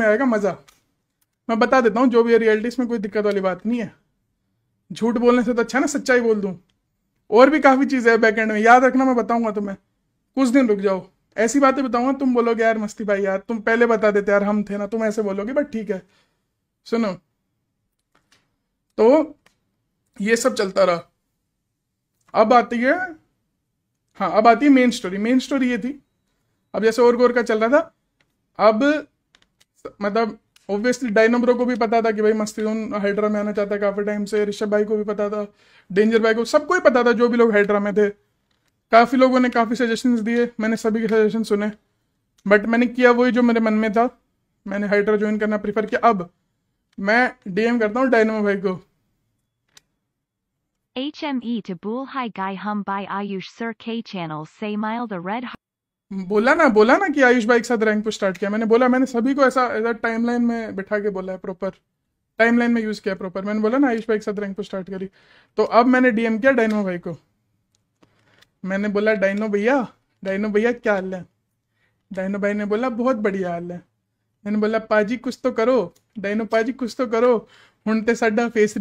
में आएगा मज़ा मैं बता देता हूँ जो भी है रियलिटी इसमें कोई दिक्कत वाली बात नहीं है झूठ बोलने से तो अच्छा ना सच्चाई बोल दूँ और भी काफ़ी चीज़ें है बैकेंड में याद रखना मैं बताऊंगा तुम्हें कुछ दिन रुक जाओ ऐसी बातें बताऊंगा तुम बोलोगे यार मस्ती भाई यार तुम पहले बता देते यार हम थे ना तुम ऐसे बोलोगे बट ठीक है सुनो तो ये सब चलता रहा अब आती है हाँ अब आती है मेन स्टोरी मेन स्टोरी ये थी अब जैसे और गोर का चल रहा था अब मतलब ऑब्वियसली डायनब्रो को भी पता था कि भाई मस्ती उन हाइड्रा में आना चाहता है काफ़ी टाइम से ऋषभ भाई को भी पता था डेंजर भाई को सबको ही पता था जो भी लोग हाइड्रा में थे काफ़ी लोगों ने काफ़ी सजेशन दिए मैंने सभी के सजेशन सुने बट मैंने किया वही जो मेरे मन में था मैंने हाइड्रा ज्वाइन करना प्रीफर किया अब मैं डीएम करता हूँ डायनमो भाई को HME to Bull High Guy Hum by Ayush Sir K Channel Say Mile the Red बोला ना बोला ना कि आयुष भाई के साथ रैंक पुश स्टार्ट किया मैंने बोला मैंने सभी को ऐसा एज टाइमलाइन में बिठा के बोला है प्रॉपर टाइमलाइन में यूज किया प्रॉपर मैंने बोला ना आयुष भाई के साथ रैंक पुश स्टार्ट करी तो अब मैंने डीएम किया डाइनो भाई को मैंने बोला डाइनो भैया डाइनो भैया क्या हाल है डाइनो भाई ने बोला बहुत बढ़िया हाल है मैंने बोला पाजी कुछ तो करो डाइनो पाजी कुछ तो करो हूं तो साडा फेस